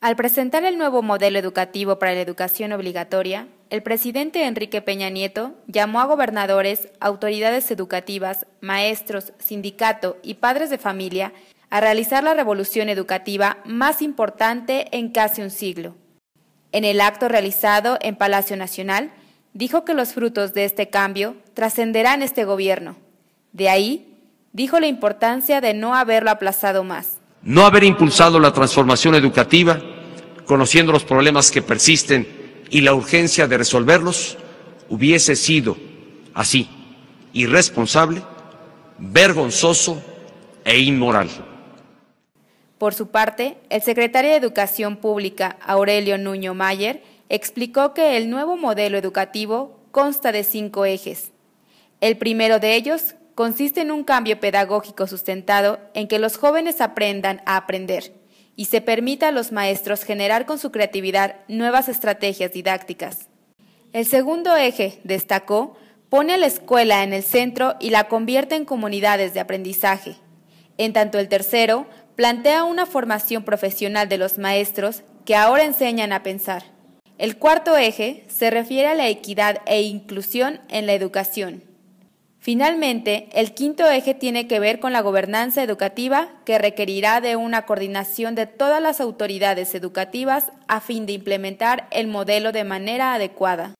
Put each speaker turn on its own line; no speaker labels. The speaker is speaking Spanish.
Al presentar el nuevo modelo educativo para la educación obligatoria, el presidente Enrique Peña Nieto llamó a gobernadores, autoridades educativas, maestros, sindicato y padres de familia a realizar la revolución educativa más importante en casi un siglo. En el acto realizado en Palacio Nacional, dijo que los frutos de este cambio trascenderán este gobierno. De ahí, dijo la importancia de no haberlo aplazado más.
No haber impulsado la transformación educativa conociendo los problemas que persisten y la urgencia de resolverlos, hubiese sido así irresponsable, vergonzoso e inmoral.
Por su parte, el secretario de Educación Pública, Aurelio Nuño Mayer, explicó que el nuevo modelo educativo consta de cinco ejes. El primero de ellos consiste en un cambio pedagógico sustentado en que los jóvenes aprendan a aprender y se permita a los maestros generar con su creatividad nuevas estrategias didácticas. El segundo eje, destacó, pone a la escuela en el centro y la convierte en comunidades de aprendizaje. En tanto el tercero, plantea una formación profesional de los maestros que ahora enseñan a pensar. El cuarto eje se refiere a la equidad e inclusión en la educación. Finalmente, el quinto eje tiene que ver con la gobernanza educativa, que requerirá de una coordinación de todas las autoridades educativas a fin de implementar el modelo de manera adecuada.